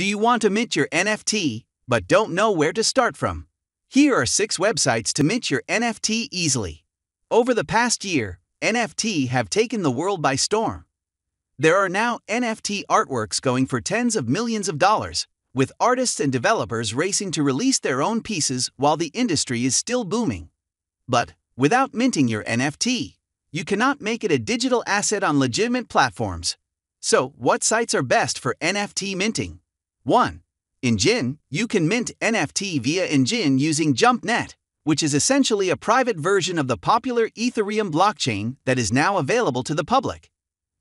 Do you want to mint your NFT, but don't know where to start from? Here are six websites to mint your NFT easily. Over the past year, NFT have taken the world by storm. There are now NFT artworks going for tens of millions of dollars, with artists and developers racing to release their own pieces while the industry is still booming. But, without minting your NFT, you cannot make it a digital asset on legitimate platforms. So, what sites are best for NFT minting? 1. Engine, you can mint NFT via Engine using JumpNet, which is essentially a private version of the popular Ethereum blockchain that is now available to the public.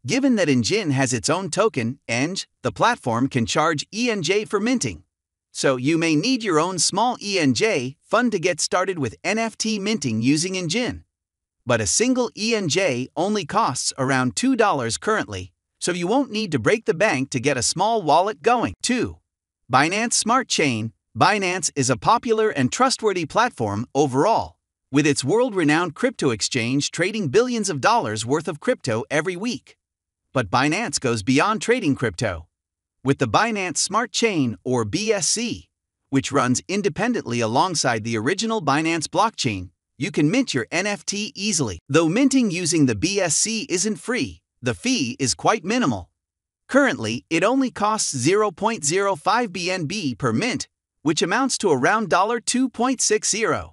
Given that Engine has its own token, ENG, the platform can charge ENJ for minting. So you may need your own small ENJ fund to get started with NFT minting using Engine. But a single ENJ only costs around $2 currently, so you won't need to break the bank to get a small wallet going. 2. Binance Smart Chain Binance is a popular and trustworthy platform overall, with its world-renowned crypto exchange trading billions of dollars worth of crypto every week. But Binance goes beyond trading crypto. With the Binance Smart Chain, or BSC, which runs independently alongside the original Binance blockchain, you can mint your NFT easily. Though minting using the BSC isn't free, the fee is quite minimal. Currently, it only costs 0.05 BNB per mint, which amounts to around $2.60.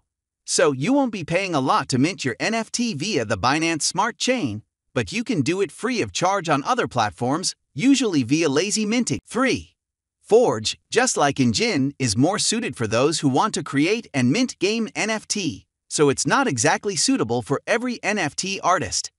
So you won't be paying a lot to mint your NFT via the Binance Smart Chain, but you can do it free of charge on other platforms, usually via lazy minting. 3. Forge, just like Engine, is more suited for those who want to create and mint game NFT, so it's not exactly suitable for every NFT artist.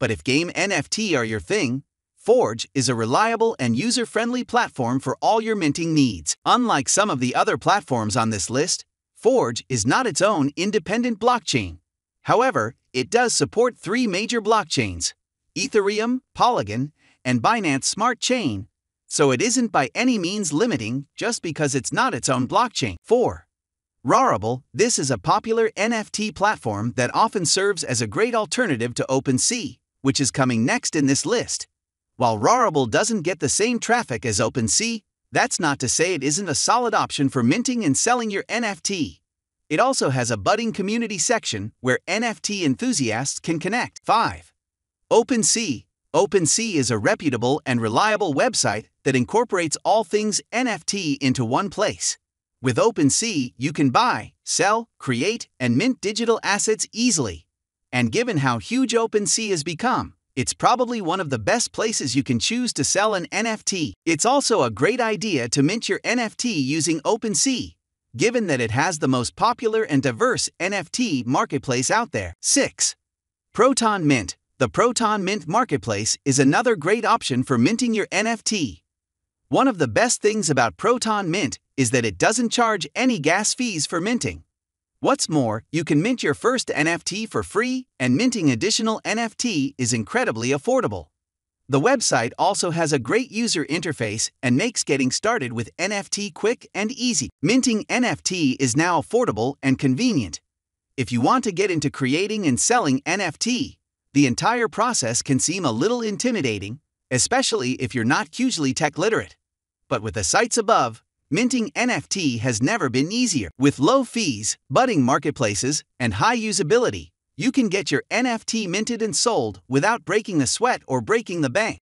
But if game NFT are your thing, Forge is a reliable and user-friendly platform for all your minting needs. Unlike some of the other platforms on this list, Forge is not its own independent blockchain. However, it does support three major blockchains, Ethereum, Polygon, and Binance Smart Chain, so it isn't by any means limiting just because it's not its own blockchain. 4. Rarible, this is a popular NFT platform that often serves as a great alternative to OpenSea which is coming next in this list. While Rarible doesn't get the same traffic as OpenSea, that's not to say it isn't a solid option for minting and selling your NFT. It also has a budding community section where NFT enthusiasts can connect. 5. OpenSea OpenSea is a reputable and reliable website that incorporates all things NFT into one place. With OpenSea, you can buy, sell, create, and mint digital assets easily. And given how huge OpenSea has become, it's probably one of the best places you can choose to sell an NFT. It's also a great idea to mint your NFT using OpenSea, given that it has the most popular and diverse NFT marketplace out there. 6. Proton Mint The Proton Mint Marketplace is another great option for minting your NFT. One of the best things about Proton Mint is that it doesn't charge any gas fees for minting. What's more, you can mint your first NFT for free, and minting additional NFT is incredibly affordable. The website also has a great user interface and makes getting started with NFT quick and easy. Minting NFT is now affordable and convenient. If you want to get into creating and selling NFT, the entire process can seem a little intimidating, especially if you're not hugely tech literate. But with the sites above, minting NFT has never been easier. With low fees, budding marketplaces, and high usability, you can get your NFT minted and sold without breaking the sweat or breaking the bank.